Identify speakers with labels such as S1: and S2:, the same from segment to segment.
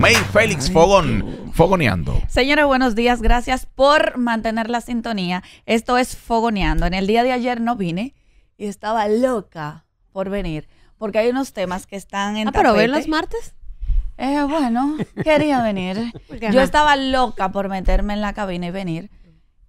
S1: May Félix Fogón, Fogoneando.
S2: Señores, buenos días. Gracias por mantener la sintonía. Esto es Fogoneando. En el día de ayer no vine y estaba loca por venir porque hay unos temas que están en. Ah, pero ven los martes. Eh, bueno, quería venir. Yo estaba loca por meterme en la cabina y venir.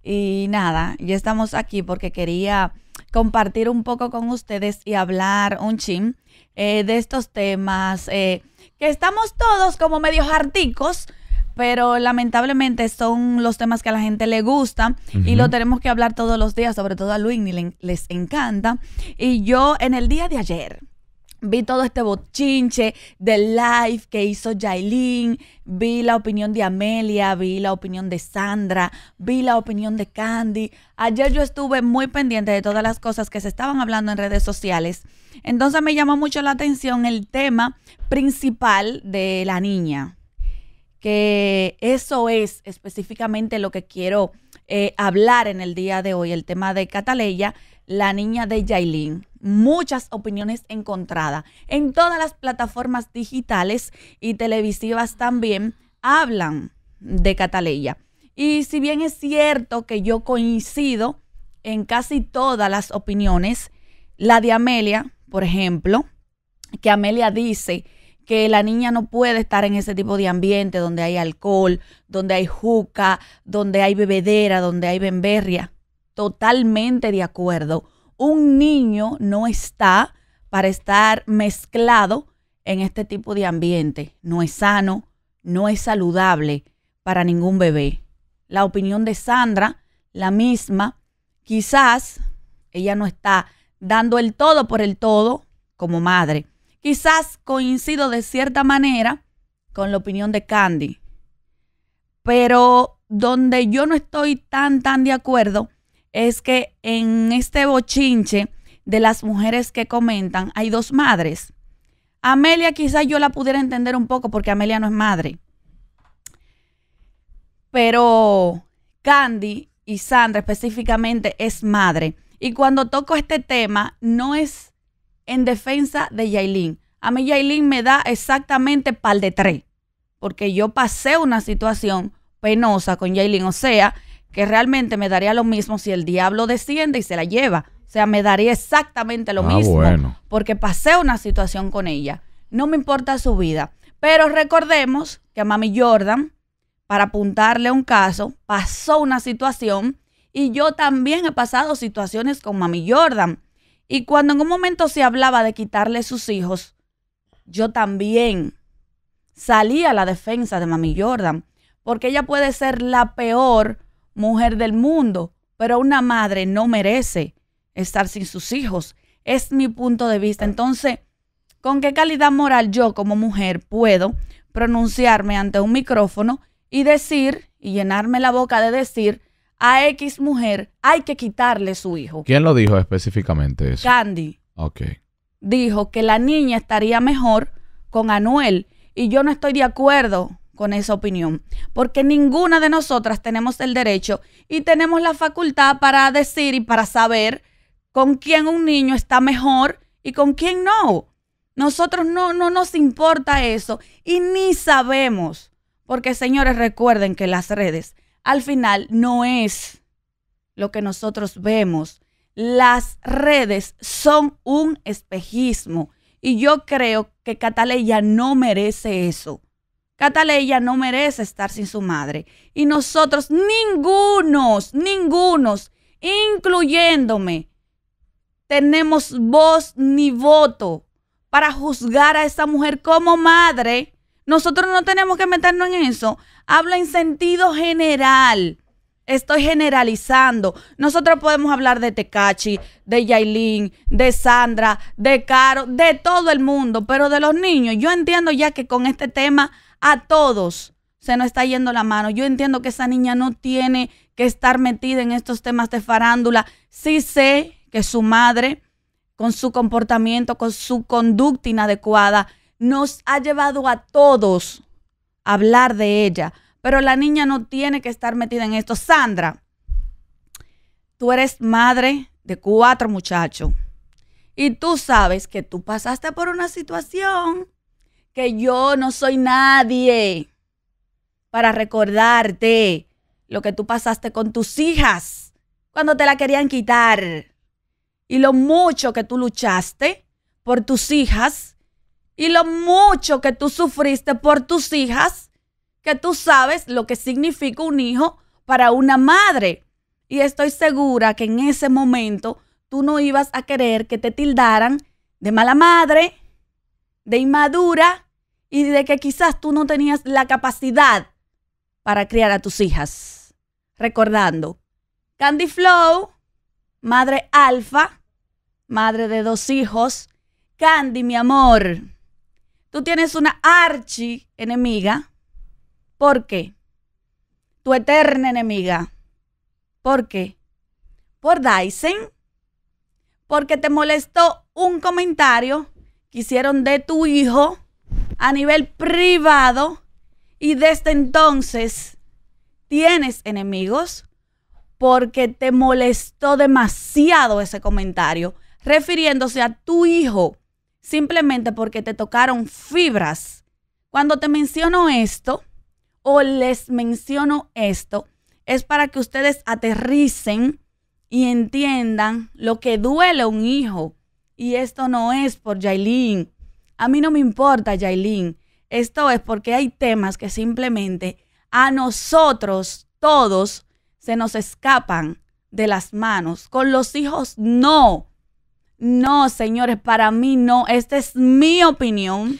S2: Y nada, ya estamos aquí porque quería compartir un poco con ustedes y hablar un chin eh, de estos temas. Eh, que estamos todos como medios harticos, pero lamentablemente son los temas que a la gente le gusta y lo tenemos que hablar todos los días, sobre todo a Luis, les encanta. Y yo en el día de ayer, Vi todo este bochinche del live que hizo Jailin, vi la opinión de Amelia, vi la opinión de Sandra, vi la opinión de Candy. Ayer yo estuve muy pendiente de todas las cosas que se estaban hablando en redes sociales. Entonces me llamó mucho la atención el tema principal de la niña, que eso es específicamente lo que quiero eh, hablar en el día de hoy, el tema de Cataleya, la niña de Jailin muchas opiniones encontradas. En todas las plataformas digitales y televisivas también hablan de Cataleya. Y si bien es cierto que yo coincido en casi todas las opiniones, la de Amelia, por ejemplo, que Amelia dice que la niña no puede estar en ese tipo de ambiente donde hay alcohol, donde hay juca, donde hay bebedera, donde hay bemberria. Totalmente de acuerdo un niño no está para estar mezclado en este tipo de ambiente. No es sano, no es saludable para ningún bebé. La opinión de Sandra, la misma, quizás ella no está dando el todo por el todo como madre. Quizás coincido de cierta manera con la opinión de Candy, pero donde yo no estoy tan, tan de acuerdo es que en este bochinche de las mujeres que comentan, hay dos madres. Amelia quizás yo la pudiera entender un poco porque Amelia no es madre. Pero Candy y Sandra específicamente es madre. Y cuando toco este tema, no es en defensa de Yailin. A mí Yailin me da exactamente pal de tres. Porque yo pasé una situación penosa con Yailin. O sea, que realmente me daría lo mismo si el diablo desciende y se la lleva. O sea, me daría exactamente lo ah, mismo porque pasé una situación con ella. No me importa su vida. Pero recordemos que a Mami Jordan, para apuntarle un caso, pasó una situación y yo también he pasado situaciones con Mami Jordan. Y cuando en un momento se hablaba de quitarle sus hijos, yo también salí a la defensa de Mami Jordan, porque ella puede ser la peor mujer del mundo, pero una madre no merece estar sin sus hijos. Es mi punto de vista. Entonces, ¿con qué calidad moral yo como mujer puedo pronunciarme ante un micrófono y decir, y llenarme la boca de decir, a X mujer hay que quitarle su hijo? ¿Quién
S1: lo dijo específicamente eso? Candy. Ok.
S2: Dijo que la niña estaría mejor con Anuel. Y yo no estoy de acuerdo con esa opinión, porque ninguna de nosotras tenemos el derecho y tenemos la facultad para decir y para saber con quién un niño está mejor y con quién no. Nosotros no, no nos importa eso y ni sabemos, porque señores recuerden que las redes al final no es lo que nosotros vemos. Las redes son un espejismo y yo creo que Cataleya no merece eso. Cataleya no merece estar sin su madre. Y nosotros, ningunos, ningunos, incluyéndome, tenemos voz ni voto para juzgar a esa mujer como madre. Nosotros no tenemos que meternos en eso. Hablo en sentido general. Estoy generalizando. Nosotros podemos hablar de Tecachi, de Yailin, de Sandra, de Caro, de todo el mundo, pero de los niños. Yo entiendo ya que con este tema a todos se nos está yendo la mano. Yo entiendo que esa niña no tiene que estar metida en estos temas de farándula. Sí sé que su madre, con su comportamiento, con su conducta inadecuada, nos ha llevado a todos a hablar de ella. Pero la niña no tiene que estar metida en esto. Sandra, tú eres madre de cuatro muchachos. Y tú sabes que tú pasaste por una situación que yo no soy nadie para recordarte lo que tú pasaste con tus hijas cuando te la querían quitar y lo mucho que tú luchaste por tus hijas y lo mucho que tú sufriste por tus hijas, que tú sabes lo que significa un hijo para una madre. Y estoy segura que en ese momento tú no ibas a querer que te tildaran de mala madre, de inmadura y de que quizás tú no tenías la capacidad para criar a tus hijas. Recordando, Candy Flow, madre alfa, madre de dos hijos. Candy, mi amor, tú tienes una archi enemiga. ¿Por qué? Tu eterna enemiga. ¿Por qué? Por Dyson. Porque te molestó un comentario Quisieron de tu hijo a nivel privado y desde entonces tienes enemigos porque te molestó demasiado ese comentario, refiriéndose a tu hijo, simplemente porque te tocaron fibras. Cuando te menciono esto, o les menciono esto, es para que ustedes aterricen y entiendan lo que duele a un hijo, y esto no es por Jailin, A mí no me importa Jailin. Esto es porque hay temas que simplemente a nosotros todos se nos escapan de las manos. Con los hijos no. No, señores, para mí no. Esta es mi opinión.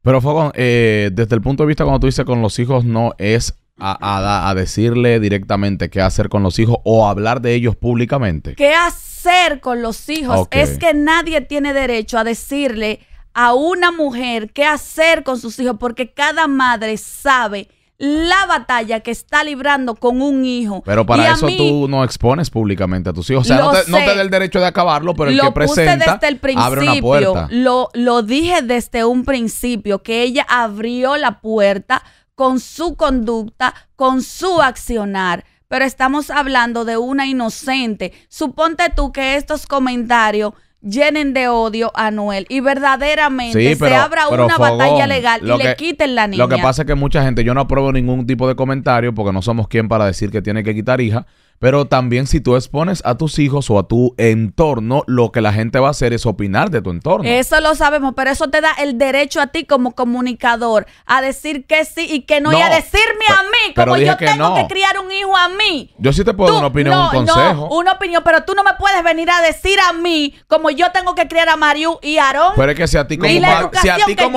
S1: Pero Fogón, eh, desde el punto de vista cuando tú dices con los hijos no es a, a decirle directamente qué hacer con los hijos o hablar de ellos públicamente.
S2: ¿Qué hacer? con los hijos. Es que nadie tiene derecho a decirle a una mujer qué hacer con sus hijos, porque cada madre sabe la batalla que está librando con un hijo. Pero para eso tú
S1: no expones públicamente a tus hijos. O sea, no te, da el derecho de acabarlo, pero el lo que presenta desde el principio,
S2: lo dije desde un principio, que ella abrió la puerta con su conducta, con su accionar pero estamos hablando de una inocente. Suponte tú que estos comentarios llenen de odio a Noel y verdaderamente se abra una batalla legal y le quiten la niña. Lo que pasa
S1: es que mucha gente, yo no apruebo ningún tipo de comentario porque no somos quien para decir que tiene que quitar hija, pero también si tú expones a tus hijos o a tu entorno, lo que la gente va a hacer es opinar de tu entorno.
S2: Eso lo sabemos, pero eso te da el derecho a ti como comunicador a decir que sí y que no, y a decirme a mí como yo tengo que criar un hijo a mí.
S1: Yo sí te puedo dar una opinión, un consejo.
S2: una opinión, pero tú no me puedes venir a decir a mí como yo tengo que criar a Mariu y Aarón.
S1: Pero es que si a ti como,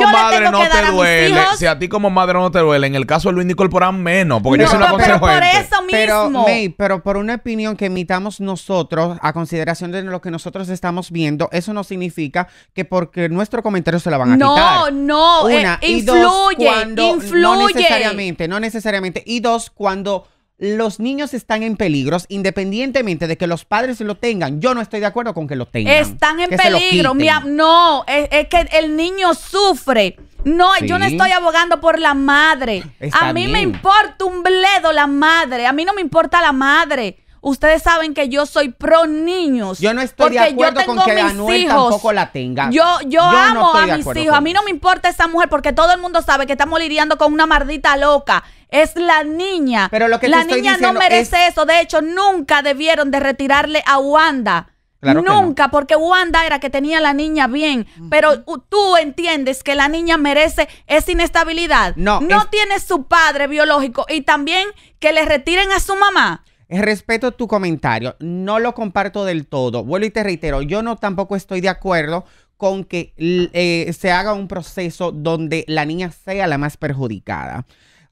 S1: madre no te duele, si a ti como madre no te duele, en el caso de Luis por menos, porque yo soy una consejera. Pero por
S3: eso mismo. pero una opinión que emitamos nosotros a consideración de lo que nosotros estamos viendo, eso no significa que porque nuestro comentario se la van a quitar. No, eh, no, eh, influye, dos, cuando, influye. No necesariamente, no necesariamente. Y dos, cuando los niños están en peligros independientemente de que los padres lo tengan. Yo no estoy de acuerdo con que lo tengan. Están en peligro.
S2: no, es, que el niño sufre. No, yo no estoy abogando por la madre. a mí me importa un bledo la madre. A mí no me importa la madre. Ustedes saben que yo soy pro niños. Yo no estoy de acuerdo con que Anuel hijos. tampoco la
S3: tenga. Yo, amo a mis hijos. A mí
S2: no me importa esa mujer porque todo el mundo sabe que estamos lidiando con una mardita loca es la niña. Pero lo que la niña no merece eso. De hecho, nunca debieron de retirarle a Wanda. Nunca, porque Wanda era que tenía a la niña bien, pero tú entiendes que la niña merece esa inestabilidad. No, no tiene su padre biológico y también que le retiren a su mamá.
S3: Respeto tu comentario, no lo comparto del todo. Vuelvo y te reitero, yo no tampoco estoy de acuerdo con que eh, se haga un proceso donde la niña sea la más perjudicada.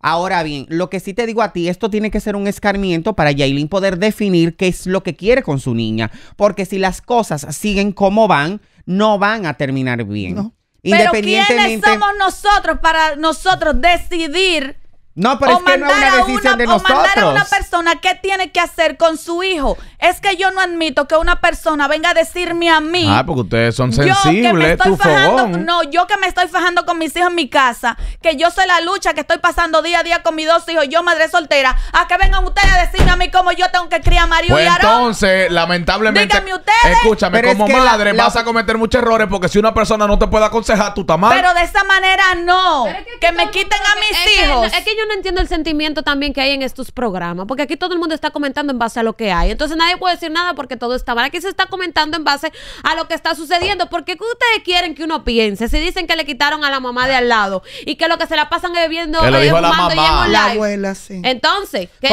S3: Ahora bien, lo que sí te digo a ti, esto tiene que ser un escarmiento para Yailin poder definir qué es lo que quiere con su niña. Porque si las cosas siguen como van, no van a terminar bien. Independientemente... Pero ¿quiénes somos
S2: nosotros para nosotros decidir
S3: no, pero o es que no es decisión de nosotros. O mandar a
S2: una persona qué tiene que hacer con su hijo. Es que yo no admito que una persona venga a decirme a mí. Ah, porque ustedes son sensibles, No, yo que me estoy fajando con mis hijos en mi casa, que yo soy la lucha que estoy pasando día a día con mis dos hijos, yo madre soltera, a que vengan ustedes a decirme a mí cómo yo tengo que criar a Mario pues y Aarón.
S1: Entonces, lamentablemente. Díganme ustedes. Escúchame, como madre vas a cometer muchos errores porque si una persona no te puede aconsejar, tú estás Pero
S4: de esa manera no. que, que, me quiten a mis hijos. es que yo no entiendo el sentimiento también que hay en estos programas, porque aquí todo el mundo está comentando en base a lo que hay. Entonces nadie puede decir nada porque todo está mal. Aquí se está comentando en base a lo que está sucediendo, porque ustedes quieren que uno piense? Si dicen que le quitaron a la mamá de al lado y que lo que se la pasan bebiendo viendo lo y en la abuela, Entonces, que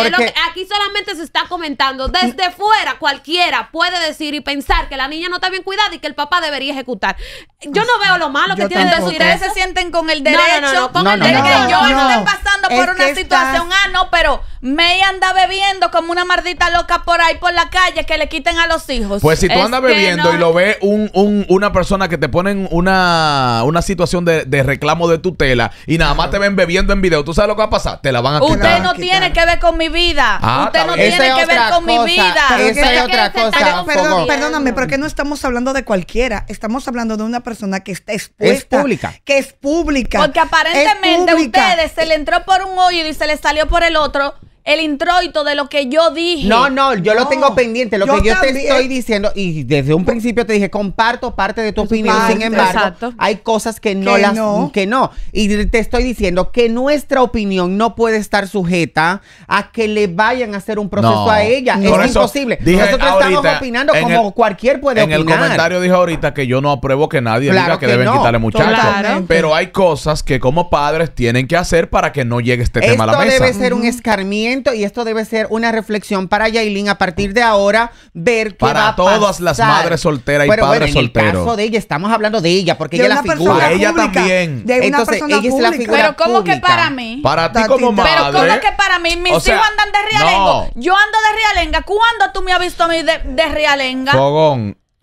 S4: aquí solamente se está comentando. Desde fuera, cualquiera puede decir y pensar que la niña no está bien cuidada y que el papá debería ejecutar. Yo no veo lo malo que tiene de decir. Ustedes se sienten con
S1: el derecho, con el derecho. yo estoy pasando
S2: por por una situación,
S4: ah, no, pero May
S2: anda bebiendo como una mardita loca por ahí por la calle que le quiten a los hijos. Pues si tú andas bebiendo y
S1: lo ve un, un, una persona que te pone una, una situación de, reclamo de tutela y nada más te ven bebiendo en video, ¿tú sabes lo que va a pasar? Te la van a quitar. Usted
S2: no tiene que ver con mi vida.
S3: Ah, Usted no
S1: tiene
S5: que ver con mi vida. Esa es otra cosa. Perdón, perdóname, que no estamos hablando de cualquiera. Estamos hablando de una persona que está expuesta. Es pública. Que es pública. Porque aparentemente a ustedes se le entró por un hoyo y se le salió por el otro el
S2: introito de lo que yo dije. No, no, yo lo tengo
S3: pendiente. Lo que yo te estoy diciendo, y desde un principio te dije, comparto parte de tu opinión. sin embargo, hay cosas que no las que no. Y te estoy diciendo que nuestra opinión no puede estar sujeta a que le vayan a hacer un proceso a ella. es imposible. Nosotros estamos opinando como
S1: cualquier puede opinar. En el comentario dijo ahorita que yo no apruebo que nadie diga que, deben quitarle muchachos. Pero hay cosas que como padres tienen que hacer para que no llegue este tema a la mesa. Debe ser un
S3: escarmiento y esto debe ser una reflexión para Yailin a partir de ahora, ver qué para va a todas las madres solteras y padres bueno, en el caso de ella, estamos hablando de ella, porque ella es la figura. ella también. De una Entonces,
S2: persona ella pública. la figura Pero ¿cómo que para mí?
S1: Para ti como madre. Pero ¿cómo que
S2: para mí? Mis hijos andan de rialenga Yo ando de rialenga ¿Cuándo tú me has visto a mí de, rialenga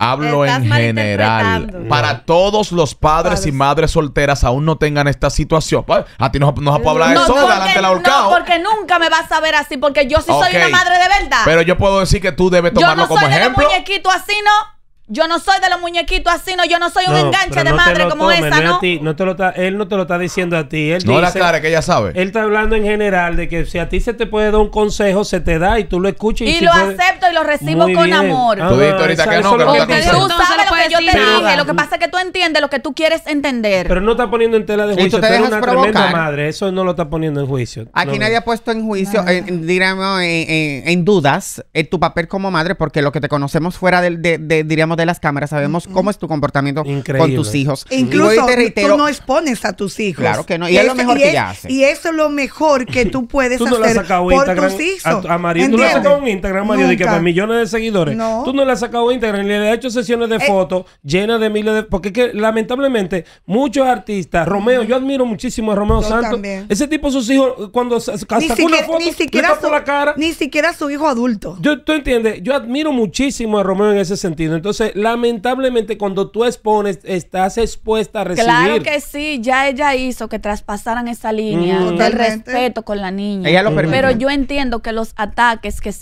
S1: Hablo en general. Para todos los padres, y madres solteras aún no tengan esta situación. A ti no, nos puede a hablar de eso delante la No,
S2: porque nunca me vas a ver así, porque yo sí soy una madre de verdad. Pero
S1: yo puedo decir que tú debes tomarlo yo no como soy ejemplo.
S2: De muñequito así, ¿no? Yo no soy de los muñequitos así, no, yo no soy un enganche de madre como esa, ¿no?
S6: no te lo él no te lo está diciendo a ti. Él no la cara, que ella sabe. Él está hablando en general de que si a ti se te puede dar un consejo, se te da y tú lo escuchas. Y, y lo acepto
S2: y lo recibo con amor. Ah, tú
S6: ahorita que no, sabes lo que
S2: yo te dije, lo que pasa es que tú entiendes lo que tú quieres entender. Pero
S6: no está poniendo en tela de juicio, te una tremenda madre, eso no lo está poniendo en juicio. Aquí nadie
S3: ha puesto en juicio, diríamos, en dudas eh, tu papel como madre, porque lo que te conocemos fuera de, diríamos, de las cámaras, sabemos cómo es tu comportamiento con tus hijos. Incluso tú no
S5: expones a tus hijos.
S6: Claro que no,
S3: y, es lo este, mejor que hace.
S5: Y eso es lo mejor que tú puedes hacer por
S6: A, María, tú no has sacado un Instagram, María, que para millones de seguidores. Tú no le has sacado Instagram, le has hecho sesiones de eh. fotos llenas de miles de... Porque que, lamentablemente, muchos artistas, Romeo, yo admiro muchísimo a Romeo Santos. Ese tipo, sus hijos, cuando sacó una foto, ni siquiera su, cara.
S5: Ni siquiera su hijo adulto.
S6: Yo, tú entiendes, yo admiro muchísimo a Romeo en ese sentido. Entonces, lamentablemente, cuando tú expones, estás expuesta a recibir. Claro que
S5: sí, ya ella
S2: hizo que traspasaran esa línea mm. del respeto con la niña. Pero yo entiendo que los ataques que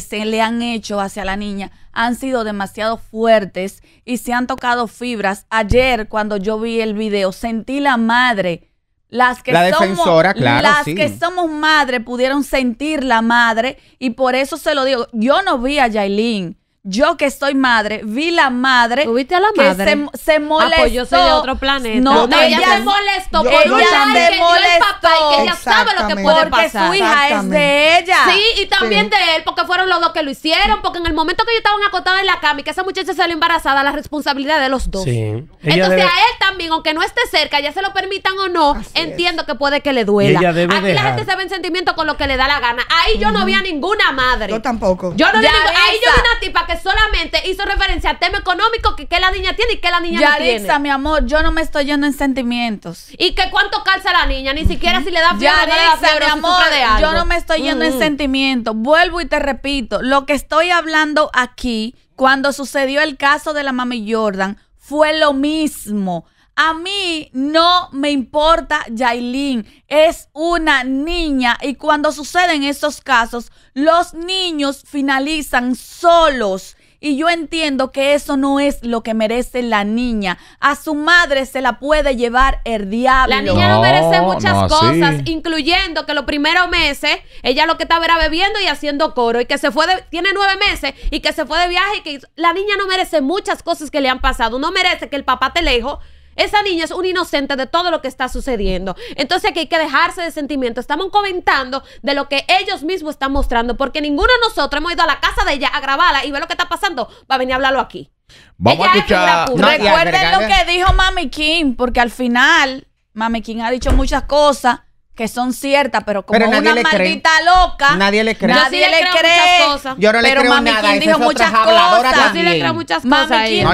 S2: se, le han hecho hacia la niña han sido demasiado fuertes y se han tocado fibras. Ayer, cuando yo vi el video, sentí la madre. Las que somos, claro, Las que somos madre pudieron sentir la madre y por eso se lo digo. Yo no vi a Yailin. Yo que soy madre, vi la madre. ¿Tuviste a la madre? Que se, molestó. Ah, pues yo soy de otro planeta. No, no ella, ella se molestó. porque ella sabe que Es papá y que ella sabe lo que puede porque su hija es de ella.
S4: Sí, y también de él, porque fueron los dos que lo hicieron. Porque en el momento que yo estaba acotada en la cama y que esa muchacha salió embarazada, la responsabilidad de los dos. Sí. Entonces a él también, aunque no esté cerca, ya se lo permitan o no, entiendo que puede que le duela. Aquí la gente se ve en sentimiento con lo que le da la gana. Ahí yo no vi a ninguna madre. Yo tampoco. Yo no vi Ahí yo vi una tipa que solamente hizo referencia al tema económico que, la niña tiene y que la niña no tiene.
S2: mi amor, yo no me estoy yendo en sentimientos.
S4: Y que cuánto calza la niña, ni siquiera si le da fiebre, mi amor, de algo. yo no me estoy yendo en
S2: sentimientos. Vuelvo y te repito, lo que estoy hablando aquí, cuando sucedió el caso de la mami Jordan, fue lo mismo. A mí no me importa Yailin, es una niña y cuando suceden esos casos, los niños finalizan solos. Y yo entiendo que eso no es lo que merece la niña. A su madre se la puede llevar el diablo. La niña no, merece muchas cosas,
S4: incluyendo que los primeros meses ella lo que estaba era bebiendo y haciendo coro y que se fue de, tiene nueve meses y que se fue de viaje y que la niña no merece muchas cosas que le han pasado. No merece que el papá te lejos esa niña es un inocente de todo lo que está sucediendo. Entonces aquí hay que dejarse de sentimiento. Estamos comentando de lo que ellos mismos están mostrando, porque ninguno de nosotros hemos ido a la casa de ella a grabarla y ver lo que está pasando Va a venir a hablarlo aquí.
S3: Vamos a escuchar. Recuerden lo que
S4: dijo Mami Kim, porque al final Mami
S2: Kim ha dicho muchas cosas que son ciertas, pero como una maldita loca. Nadie le cree. Nadie yo le, cree. Yo no le pero creo Mami King dijo muchas cosas. Yo sí le creo muchas cosas. dijo,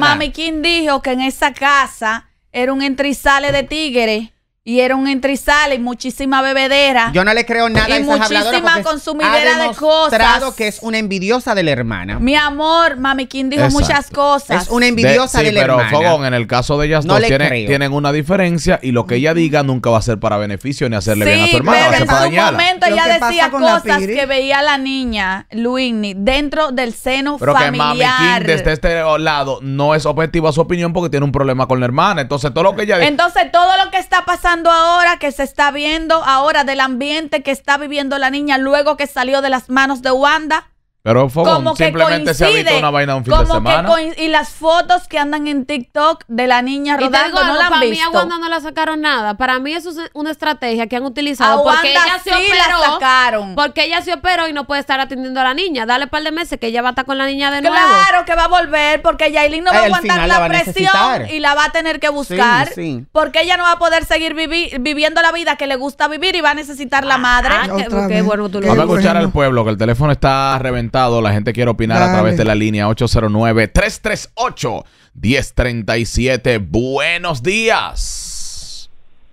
S2: Mami King dijo que en esa casa era un entrizale de tigre y era un entre y y muchísima bebedera. Yo no le creo nada a esa muchísima consumidera de cosas.
S1: que es una envidiosa de la hermana.
S2: Mi amor, Mami King dijo muchas cosas. Es una envidiosa de, la pero, hermana. Pero Fogón,
S1: en el caso de ellas no tienen, una diferencia y lo que ella diga nunca va a ser para beneficio ni hacerle bien a su hermana. Pero en para momento ella
S2: decía cosas que veía la niña, Luigny, dentro del seno familiar. Pero que Mami King, desde
S1: este lado, no es objetiva su opinión porque tiene un problema con la hermana. Entonces, todo lo que ella dice.
S2: Entonces, todo lo que está pasando ahora que se está viendo ahora del ambiente que está viviendo la niña luego que salió de las manos de Wanda?
S1: Pero como que simplemente se visto una vaina un fin de semana.
S4: y las fotos que andan en TikTok de la niña rodando, no la han para visto. Para mí a no la sacaron nada. Para mí eso es una estrategia que han utilizado porque ella se operó. La sacaron. Porque ella se operó y no puede estar atendiendo a la niña. Dale un par de meses que ella va a estar con la niña de nuevo. Claro que va a volver porque Yailin
S2: no va a aguantar la, presión y la
S4: va a tener que
S3: buscar.
S4: Porque ella no va a
S2: poder seguir viviendo la vida que le gusta vivir y va a necesitar la ah, madre. Ah, Vamos
S4: a escuchar
S1: al pueblo que el teléfono está reventado la gente quiere opinar a través de la línea 809-338-1037. Buenos días.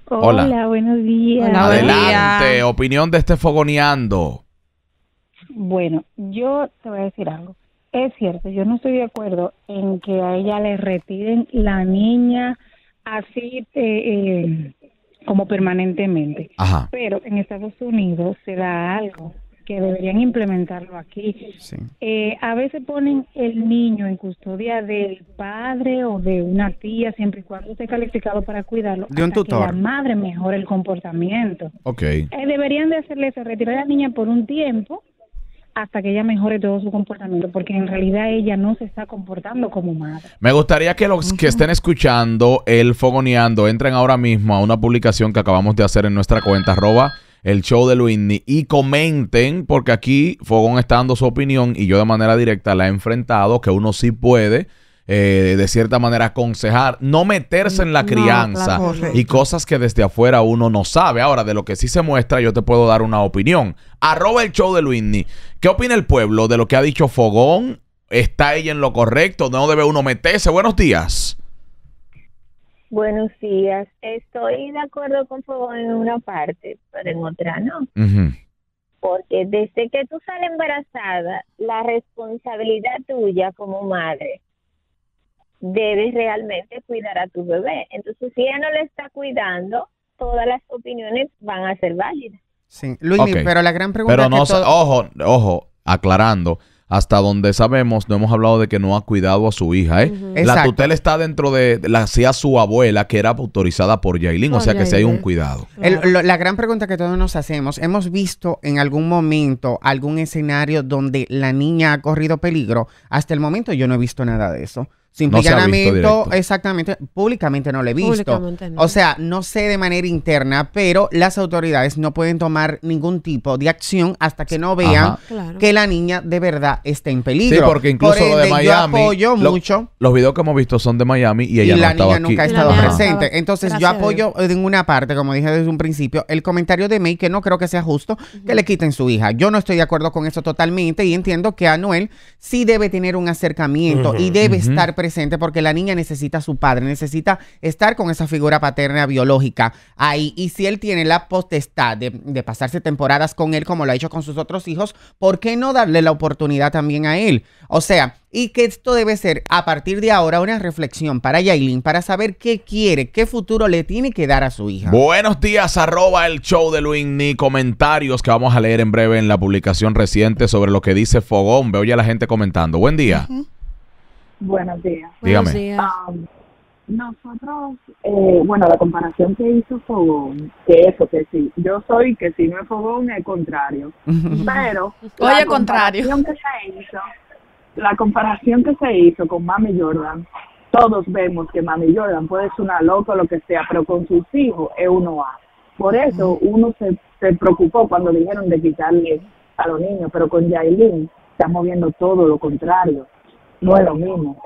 S5: Hola. buenos días. Adelante,
S1: opinión de este fogoneando.
S5: Bueno, yo te voy a decir algo. Es cierto, yo no estoy de acuerdo en que a ella le retiren la niña así eh, eh, como permanentemente. Pero en Estados Unidos se da algo que deberían implementarlo aquí. Eh, a veces ponen el niño en custodia del padre o de una tía, siempre y cuando esté calificado para cuidarlo. De Que la madre mejore el comportamiento. Ok. Eh, deberían de hacerle eso, retirar a la niña por un tiempo hasta que ella mejore todo su comportamiento, porque en realidad ella no se está comportando como madre.
S1: Me gustaría que los que estén escuchando el Fogoneando entren ahora mismo a una publicación que acabamos de hacer en nuestra cuenta arroba el show de Luisni y comenten, porque aquí Fogón está dando su opinión y yo de manera directa la he enfrentado, que uno sí puede. Eh, de cierta manera aconsejar, no meterse en la crianza y cosas que desde afuera uno no sabe. Ahora, de lo que sí se muestra, yo te puedo dar una opinión. Arroba el show de luini ¿Qué opina el pueblo de lo que ha dicho Fogón? ¿Está ella en lo correcto? ¿No debe uno meterse? Buenos días.
S4: Buenos días. Estoy de acuerdo con Fuego en una parte, pero en otra no. Porque desde que tú sales embarazada, la responsabilidad tuya como madre debes realmente cuidar a tu bebé. Entonces, si ella no le está cuidando, todas las opiniones van a ser válidas.
S1: Sí, Luis, pero la gran pregunta pero no, ojo, ojo, aclarando, hasta donde sabemos, no hemos hablado de que no ha cuidado a su hija. ¿eh? La tutela está dentro de la hacía su abuela, que era autorizada por Yailin, o sea que sí hay un cuidado.
S3: la gran pregunta que todos nos hacemos, ¿hemos visto en algún momento algún escenario donde la niña ha corrido peligro? Hasta el momento yo no he visto nada de eso. Sin exactamente, públicamente no le he visto. No. O sea, no sé de manera interna, pero las autoridades no pueden tomar ningún tipo de acción hasta que no vean que la niña de verdad está en peligro. Sí, porque incluso lo de Miami. Yo apoyo mucho.
S1: Los videos que hemos visto son de Miami y ella y la niña nunca ha estado presente.
S3: Entonces, yo apoyo en una parte, como dije desde un principio, el comentario de May que no creo que sea justo que le quiten su hija. Yo no estoy de acuerdo con eso totalmente y entiendo que Anuel sí debe tener un acercamiento y debe estar presente presente porque la niña necesita a su padre, necesita estar con esa figura paterna biológica ahí. Y si él tiene la potestad de, pasarse temporadas con él, como lo ha hecho con sus otros hijos, ¿por qué no darle la oportunidad también a él? O sea, y que esto debe ser a partir de ahora una reflexión para Yailin, para saber qué quiere, qué futuro le tiene que dar a su hija.
S1: Buenos días, arroba el show de Luis Ni. Comentarios que vamos a leer en breve en la publicación reciente sobre lo que dice Fogón. Veo ya la gente comentando. Buen día.
S2: Buenos días.
S1: Dígame.
S3: Um, nosotros,
S2: eh, bueno, la comparación que
S5: hizo Fogón, que eso, que sí, yo soy que
S3: si no es Fogón es contrario.
S5: Pero.
S2: Oye, contrario. La comparación que se hizo,
S5: la comparación que se hizo con Mami Jordan, todos vemos que Mami Jordan puede ser una loca o lo que sea, pero con sus hijos es uno A. Por eso uno se, se preocupó cuando dijeron de quitarle a los niños, pero con Yailin estamos viendo todo lo contrario no es lo mismo.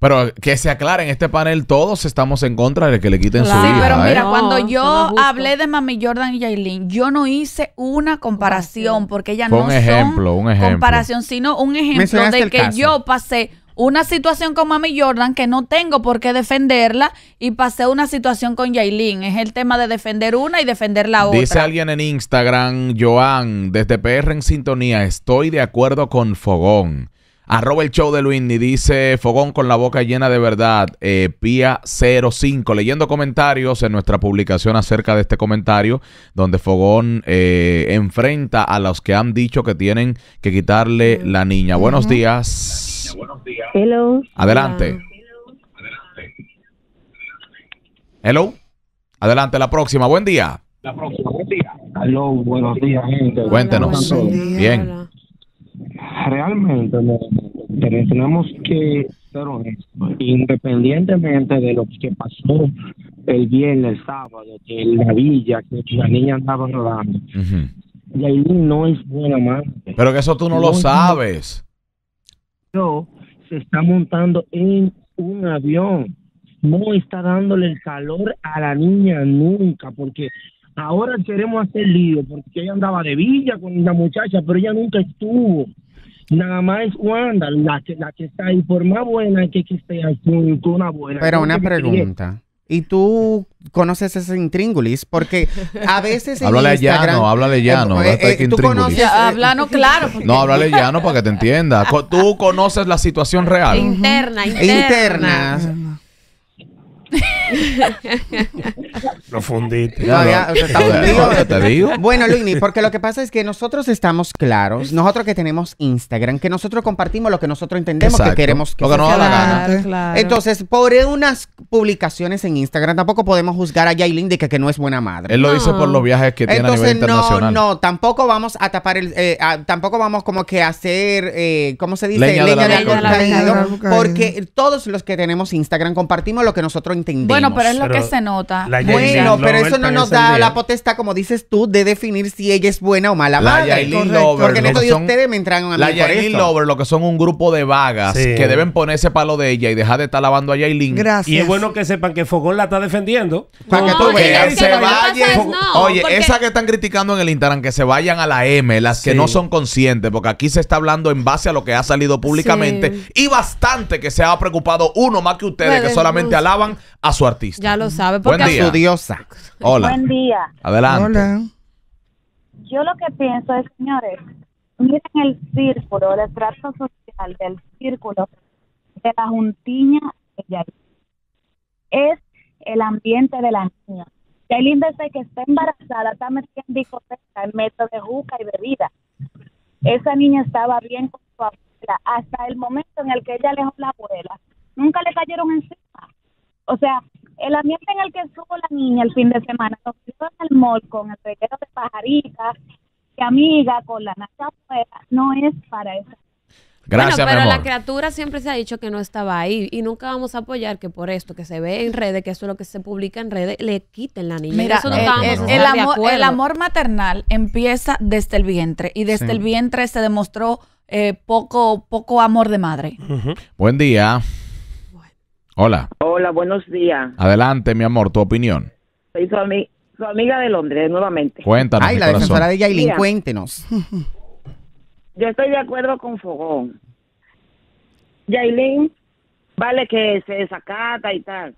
S1: Pero que se aclare en este panel, todos estamos en contra de que le quiten su vida. Sí, pero mira, ¿eh? cuando yo hablé
S2: de Mami Jordan y Jailin, yo no hice una comparación, porque ellas no un ejemplo,
S1: son comparación,
S2: sino un ejemplo de que yo pasé una situación con Mami Jordan que no tengo por qué defenderla y pasé una situación con Yailin. Es el tema de defender una y defender la otra. Dice alguien
S1: en Instagram, Joan, desde PR en sintonía, estoy de acuerdo con Fogón. Arroba el show de y dice Fogón con la boca llena de verdad. Eh, Pía 05. Leyendo comentarios en nuestra publicación acerca de este comentario, donde Fogón eh, enfrenta a los que han dicho que tienen que quitarle la niña. Buenos días. Buenos días. Hello. Adelante. Adelante. Adelante, la próxima. Buen día. La próxima. Buen día. Hello, buenos días, Cuéntenos. Bien realmente tenemos que
S3: ser honestos, independientemente de lo que pasó el viernes, el sábado, que la villa, que la niña andaba rodando. Y no es
S1: buena madre. Pero que eso tú no, lo sabes.
S3: Yo, se está montando en un avión. No está dándole el calor a la niña nunca, porque ahora queremos hacer lío, porque ella andaba de villa con la muchacha, pero ella nunca estuvo. Nada más Wanda, la que, la que está ahí por más buena que, que esté con una buena. Pero una pregunta. Y tú conoces
S1: ese intríngulis, porque
S3: a veces. En háblale Instagram, llano, háblale llano. Eh, eh, eh, tú conoces.
S2: Hablano eh, claro.
S4: Porque...
S1: No, háblale llano para que te entienda. Tú conoces la situación real.
S4: Interna, interna.
S3: Interna profundito Bueno, Luini, porque lo que pasa es que nosotros estamos claros, nosotros que tenemos Instagram, que nosotros compartimos lo que nosotros entendemos que queremos que, nos da la gana. Entonces, por unas publicaciones en Instagram, tampoco podemos juzgar a Yailin de que, no es buena madre. Él lo dice por los viajes que tiene a nivel internacional. No, no, tampoco vamos a tapar el. Eh, tampoco vamos como que a hacer. Eh, ¿Cómo se dice? Leña, de, Porque todos los que tenemos Instagram compartimos lo que nosotros bueno, pero es lo que se nota. Bueno, pero eso no nos da la potestad, como dices tú, de definir si ella es buena o mala la madre. Lover, porque ustedes me entraron a mí La Yailin Lover,
S1: lo que son un grupo de vagas que deben ponerse palo de ella y dejar de estar lavando a Yailin. Gracias. Y es bueno que sepan que Fogón la está defendiendo. Para que tú veas. Oye, esas que están criticando en el Instagram, que se vayan a la M, las que no son conscientes, porque aquí se está hablando en base a lo que ha salido públicamente y bastante que se ha preocupado uno más que ustedes, que solamente alaban a su artista.
S4: Ya lo sabe. Porque es Su diosa. Hola. Buen día.
S1: Adelante.
S4: Yo lo que pienso es, señores, miren el círculo, el trato social del círculo
S2: de la juntiña de Es el ambiente de la niña. Yailin índice que está embarazada está metida en discoteca, en metro de juca y bebida. Esa niña estaba bien con su abuela hasta el momento en el que ella le dejó la abuela. Nunca le cayeron encima o sea, el ambiente en el que estuvo la niña el fin de semana, nos en el mall con el reguero de pajaritas, y amiga, con la nacha afuera, no es para eso.
S4: Gracias, bueno, pero la criatura siempre se ha dicho que no estaba ahí y nunca vamos a apoyar que por esto que se ve en redes, que eso es lo que se publica en redes, le quiten la niña. Mira, eso
S2: no eh, el, amor, el, amor, maternal empieza desde el vientre y desde el vientre se demostró eh, poco, poco amor de madre.
S1: Buen día. Hola.
S5: Hola, buenos días.
S1: Adelante, mi amor, tu opinión.
S5: Soy su, amiga de Londres, nuevamente. Cuéntanos. Ay, la defensora de Yailin, cuéntenos. Yo estoy de acuerdo con Fogón. Yailin, vale que se desacata y tal.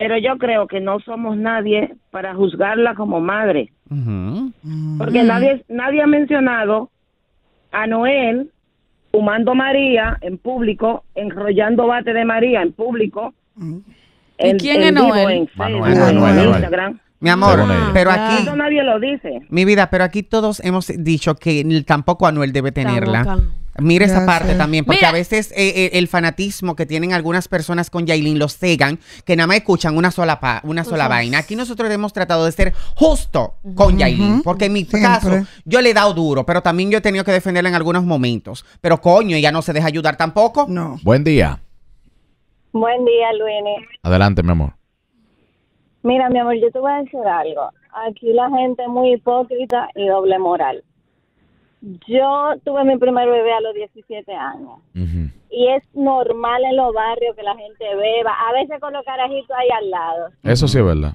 S5: Pero yo creo que no somos nadie para juzgarla como madre. Porque mm. nadie, nadie ha mencionado a Noel fumando María en público, enrollando bate de María en público. en, quién en es Noel? En
S3: Instagram. Mi amor, pero aquí. Eso nadie lo dice. Mi vida, pero aquí todos hemos dicho que tampoco Anuel debe tenerla. Mire Mira esa parte también, porque a veces eh, eh, el fanatismo que tienen algunas personas con Yailin los cegan, que nada más escuchan una sola una sola vaina. Aquí nosotros hemos tratado de ser justo con uh porque en mi caso yo le he dado duro, pero también yo he tenido que defenderla en algunos momentos. Pero coño, ella no se deja ayudar tampoco. No.
S1: Buen día.
S5: Buen día, Luene.
S1: Adelante, mi amor.
S5: Mira, mi amor, yo te voy a decir algo. Aquí la gente es muy hipócrita y doble moral.
S2: Yo tuve mi primer bebé a los 17 años. Y es normal en los barrios que la gente beba, a veces con los carajitos ahí al lado.
S1: Eso sí es verdad.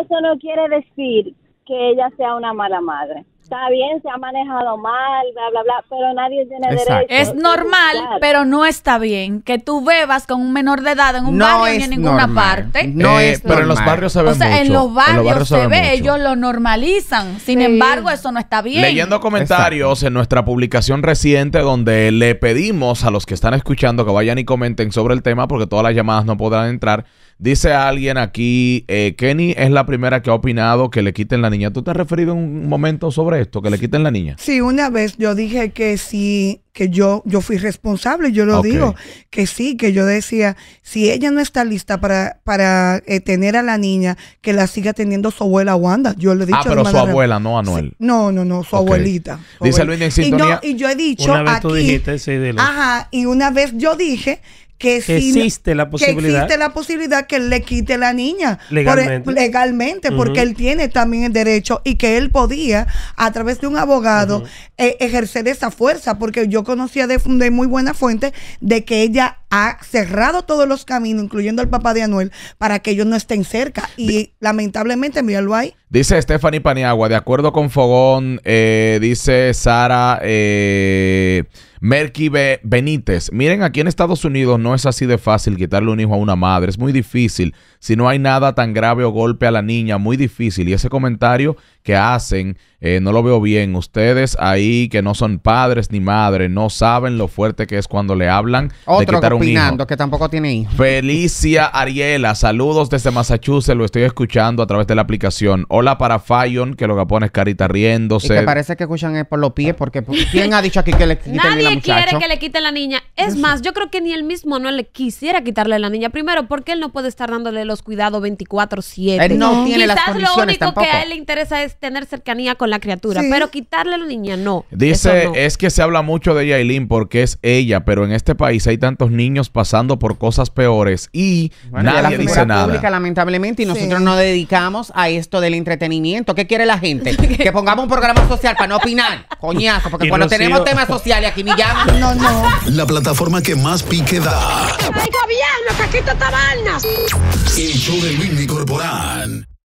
S4: Eso no quiere decir que ella sea una mala madre está bien, se ha manejado mal, bla, bla, bla, pero nadie tiene
S2: derecho. Es normal, pero no está bien que tú bebas con un menor de edad en un barrio ni en ninguna parte. Eh, no Pero en los barrios se ve o sea, En los barrios, se, ve, ellos lo normalizan. Sin embargo, eso no está bien. Leyendo
S1: comentarios en nuestra publicación reciente donde le pedimos a los que están escuchando que vayan y comenten sobre el tema porque todas las llamadas no podrán entrar. Dice alguien aquí, eh, Kenny es la primera que ha opinado que le quiten la niña. ¿Tú te has referido en un momento sobre esto, que le quiten la niña?
S5: Sí, una vez yo dije que sí, que yo, yo fui responsable, yo lo digo, que sí, que yo decía, si ella no está lista para, para eh, tener a la niña, que la siga teniendo su abuela Wanda. Yo le he ah, dicho. Ah, pero su abuela, no Anuel. No, no, no, su abuelita. Dice Luis sintonía. Y, yo he dicho una vez tú dijiste, Ajá, y una vez yo dije que, existe la posibilidad. Que la posibilidad que él le quite la niña. E- legalmente. porque él tiene también el derecho y que él podía, a través de un abogado, eh, ejercer esa fuerza, porque yo conocía de muy buena fuente de que ella ha cerrado todos los caminos, incluyendo al papá de Anuel, para que ellos no estén cerca. Y lamentablemente, míralo ahí.
S1: Dice Stephanie Paniagua, de acuerdo con Fogón, eh, dice Sara eh, Merky Benítez, miren, aquí en Estados Unidos no es así de fácil quitarle un hijo a una madre, es muy difícil. Si no hay nada tan grave o golpe a la niña, muy difícil. Y ese comentario que hacen, eh, no lo veo bien. Ustedes ahí que no son padres ni madres, no saben lo fuerte que es cuando le hablan Otro de quitar
S3: que tampoco tiene hijo.
S1: Felicia Ariela, saludos desde Massachusetts, lo estoy escuchando a través de la aplicación. Hola para Fayon, que lo que pone es carita riéndose. Y
S3: parece que escuchan por los pies, porque pues, ¿quién ha dicho aquí que le quiten Nadie la Nadie quiere que
S4: le quite la niña. Es más, yo creo que ni él mismo no le quisiera quitarle la niña. Primero, porque él no puede estar dándole los cuidados 24-7. Él no, tiene las condiciones lo único que a él le interesa es tener cercanía con la criatura, pero quitarle a la niña
S3: no. Dice,
S1: es que se habla mucho de Yailin porque es ella, pero en este país hay tantos niños pasando por cosas peores y nadie dice nada.
S3: lamentablemente, y nosotros no dedicamos a esto del entretenimiento. ¿Qué quiere la gente? que pongamos un programa social para no opinar. Coñazo, porque cuando tenemos temas sociales aquí ni llaman. No, no.
S6: La plataforma que más pique da.
S3: ¡El gobierno, Caquito Tabarnas!
S5: El show de